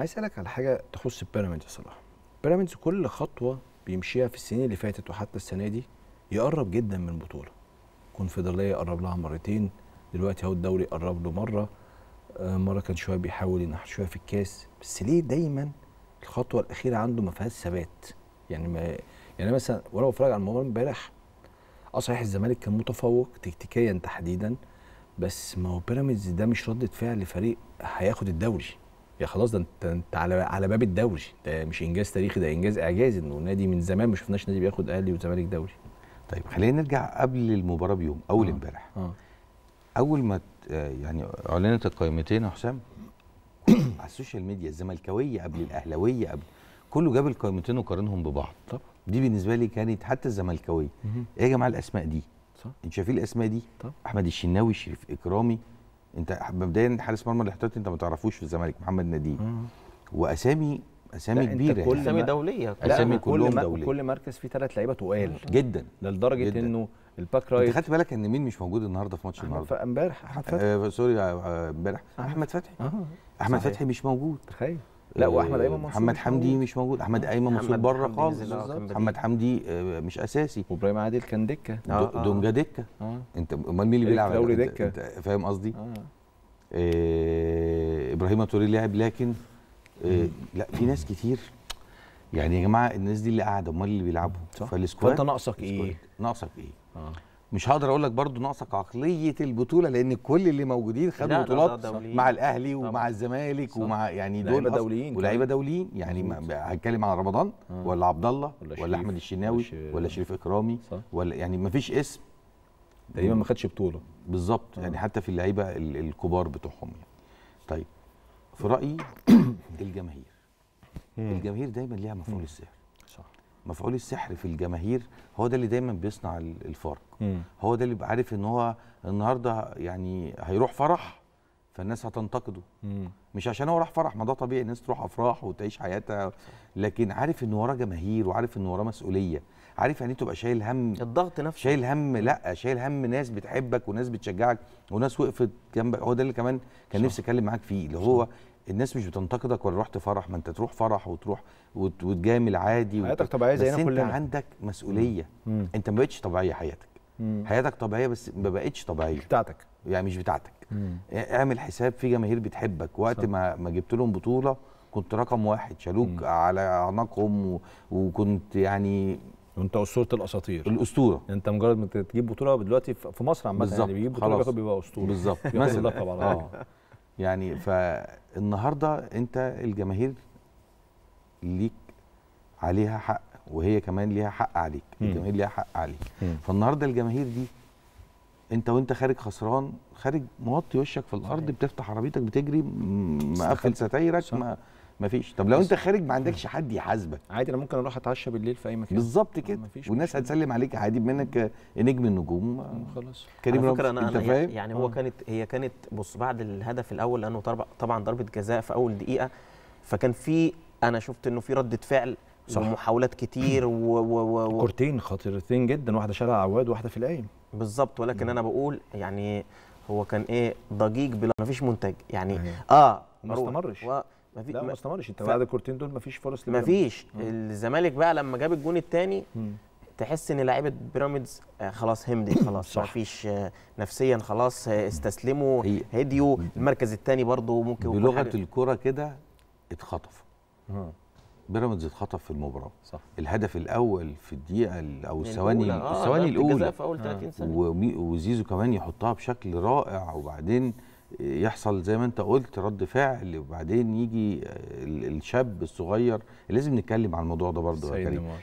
عايز اسالك على حاجه تخص بيراميدز صلاح بيراميدز كل خطوه بيمشيها في السنين اللي فاتت وحتى السنه دي يقرب جدا من البطوله الكونفدراليه قرب لها مرتين دلوقتي اهو الدوري قرب له مره آه، مره كان شويه بيحاول ينحر شويه في الكاس بس ليه دايما الخطوه الاخيره عنده ما فيهاش ثبات يعني ما يعني مثلا وانا بتفرج على المباراه امبارح اه صحيح الزمالك كان متفوق تكتيكيا تحديدا بس ما هو بيراميدز ده مش رده فعل فريق هياخد الدوري يا خلاص ده انت انت على على باب الدوري ده مش انجاز تاريخي ده انجاز اعجازي انه نادي من زمان ما شفناش نادي بياخد اهلي وزمالك دوري طيب خلينا نرجع قبل المباراه بيوم اول آه، امبارح آه. آه. اول ما يعني اعلنت القائمتين يا حسام على السوشيال ميديا الزملكاويه قبل الاهلاويه قبل كله جاب القائمتين وقارنهم ببعض طب دي بالنسبه لي كانت حتى الزملكاويه ايه يا جماعه الاسماء دي صح انت شايفين الاسماء دي طب. احمد الشناوي شريف اكرامي انت مبدئيا حارس مرمى الاحتياطي انت ما تعرفوش في الزمالك محمد نديم واسامي اسامي كبيره يعني. كل اسامي دوليه اسامي كلهم دوليه كل مركز فيه ثلاث لعيبه تقال جدا لدرجه جداً. انه الباك رايت انت خدت بالك ان مين مش موجود النهارده في ماتش النهارده امبارح احمد فتحي سوري امبارح احمد فتحي آه. آه،, آه، احمد آه. فتحي مش موجود تخيل لا واحمد ايمن منصور محمد حمدي مش موجود احمد ايمن منصور بره خالص آه، محمد حمدي آه، مش اساسي وابراهيم عادل كان دكه آه, آه. دونجا دكه آه. انت امال مين اللي بيلعب دوري دكه انت فاهم قصدي آه. ابراهيم توري لعب لكن آه لا في ناس كتير يعني يا جماعه الناس دي اللي قاعده امال اللي بيلعبوا فالسكواد فانت ناقصك ايه ناقصك ايه آه. مش هقدر اقول لك برضه ناقصك عقليه البطوله لان كل اللي موجودين خدوا بطولات مع الاهلي ومع الزمالك ومع يعني دول دوليين ولاعيبه دوليين يعني هتكلم على رمضان آه. ولا عبد الله ولا, ولا احمد الشناوي ولا شريف اكرامي صح. ولا يعني ما فيش اسم تقريبا ما خدش بطوله بالظبط يعني آه. يعني حتى في اللعيبه الكبار بتوعهم يعني طيب في رايي الجماهير الجماهير دايما ليها مفعول السحر مفعول السحر في الجماهير هو ده اللي دايما بيصنع الفرق هو ده اللي بيبقى عارف ان هو النهارده يعني هيروح فرح فالناس هتنتقده مم. مش عشان هو راح فرح ما ده طبيعي الناس تروح افراح وتعيش حياتها لكن عارف ان وراه جماهير وعارف ان وراه مسؤوليه عارف يعني إيه تبقى شايل هم الضغط نفسه شايل هم لا شايل هم ناس بتحبك وناس بتشجعك وناس وقفت جنبك هو ده اللي كمان كان صح. نفسي اتكلم معاك فيه اللي هو صح. الناس مش بتنتقدك ولا رحت فرح ما انت تروح فرح وتروح وتجامل عادي حياتك طبيعيه زينا كلنا بس انت عندك مسؤوليه مم. انت ما بقتش طبيعيه حياتك مم. حياتك طبيعيه بس ما بقتش طبيعيه مش بتاعتك يعني مش بتاعتك مم. اعمل حساب في جماهير بتحبك وقت صح. ما ما جبت لهم بطوله كنت رقم واحد شالوك مم. على اعناقهم و... وكنت يعني وانت اسطوره الاساطير الاسطوره انت مجرد ما تجيب بطوله دلوقتي في مصر عامه يعني بيجيب بطوله بيبقى اسطوره بالظبط مثلا اه يعني فالنهارده انت الجماهير ليك عليها حق وهي كمان ليها حق عليك الجماهير ليها حق عليك فالنهارده الجماهير دي انت وانت خارج خسران خارج موطي وشك في الارض بتفتح عربيتك بتجري مقفل ستايرك مفيش طب لو انت خارج ما عندكش حد يحاسبك عادي انا ممكن اروح اتعشى بالليل في اي مكان بالظبط كده والناس هتسلم عليك عادي منك نجم النجوم خلاص كريم رمزي أنا انت فاهم يعني هو آه. كانت هي كانت بص بعد الهدف الاول لانه طبعا ضربه جزاء في اول دقيقه فكان في انا شفت انه في رده فعل صح محاولات كتير و, و, و كورتين خطيرتين جدا واحده شارع عواد وواحده في القايم بالظبط ولكن مم. نعم. انا بقول يعني هو كان ايه ضجيج بلا مفيش منتج يعني اه ما استمرش و... مفي... لا ما استمرش انت ف... بعد الكورتين دول ما فيش فرص ما فيش الزمالك بقى لما جاب الجون الثاني تحس ان لعيبه بيراميدز آه، خلاص همدي خلاص ما فيش آه، نفسيا خلاص آه، استسلموا هديوا المركز الثاني برضه ممكن بلغه الكره كده اتخطف بيراميدز اتخطف في المباراه صح الهدف الاول في الدقيقه او الثواني الثواني الاولى, الأولى. في اول 30 وزيزو كمان يحطها بشكل رائع وبعدين يحصل زي ما انت قلت رد فعل وبعدين يجي الشاب الصغير لازم نتكلم عن الموضوع ده برضه يا كريم